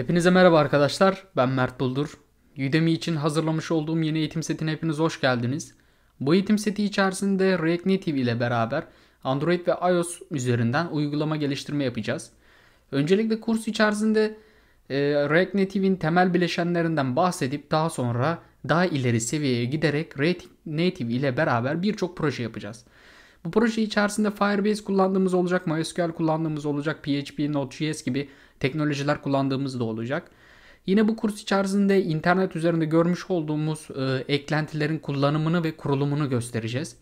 Hepinize merhaba arkadaşlar. Ben Mert Buldur. Udemy için hazırlamış olduğum yeni eğitim setine hepiniz hoş geldiniz. Bu eğitim seti içerisinde React Native ile beraber Android ve iOS üzerinden uygulama geliştirme yapacağız. Öncelikle kurs içerisinde e, React Native'in temel bileşenlerinden bahsedip daha sonra daha ileri seviyeye giderek React Native ile beraber birçok proje yapacağız. Bu proje içerisinde Firebase kullandığımız olacak, MySQL kullandığımız olacak, PHP, Node.js gibi teknolojiler kullandığımız da olacak. Yine bu kurs içerisinde internet üzerinde görmüş olduğumuz e, eklentilerin kullanımını ve kurulumunu göstereceğiz.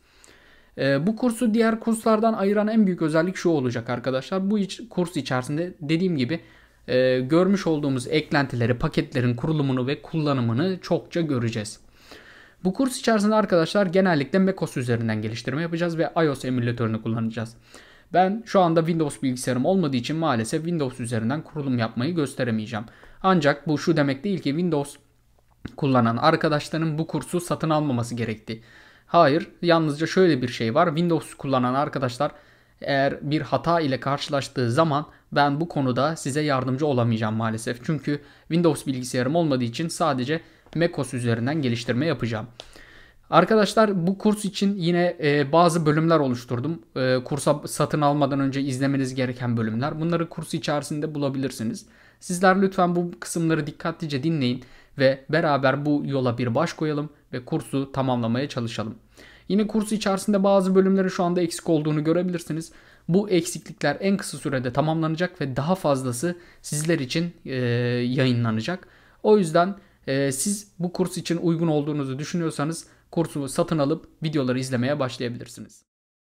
E, bu kursu diğer kurslardan ayıran en büyük özellik şu olacak arkadaşlar. Bu iç, kurs içerisinde dediğim gibi e, görmüş olduğumuz eklentileri, paketlerin kurulumunu ve kullanımını çokça göreceğiz. Bu kurs içerisinde arkadaşlar genellikle macOS üzerinden geliştirme yapacağız ve iOS emülatörünü kullanacağız. Ben şu anda Windows bilgisayarım olmadığı için maalesef Windows üzerinden kurulum yapmayı gösteremeyeceğim. Ancak bu şu demek değil ki Windows kullanan arkadaşların bu kursu satın almaması gerekti. Hayır, yalnızca şöyle bir şey var. Windows kullanan arkadaşlar eğer bir hata ile karşılaştığı zaman ben bu konuda size yardımcı olamayacağım maalesef. Çünkü Windows bilgisayarım olmadığı için sadece macOS üzerinden geliştirme yapacağım. Arkadaşlar bu kurs için yine e, bazı bölümler oluşturdum. E, kursa satın almadan önce izlemeniz gereken bölümler. Bunları kurs içerisinde bulabilirsiniz. Sizler lütfen bu kısımları dikkatlice dinleyin ve beraber bu yola bir baş koyalım ve kursu tamamlamaya çalışalım. Yine kurs içerisinde bazı bölümlerin şu anda eksik olduğunu görebilirsiniz. Bu eksiklikler en kısa sürede tamamlanacak ve daha fazlası sizler için e, yayınlanacak. O yüzden ee, siz bu kurs için uygun olduğunuzu düşünüyorsanız kursu satın alıp videoları izlemeye başlayabilirsiniz.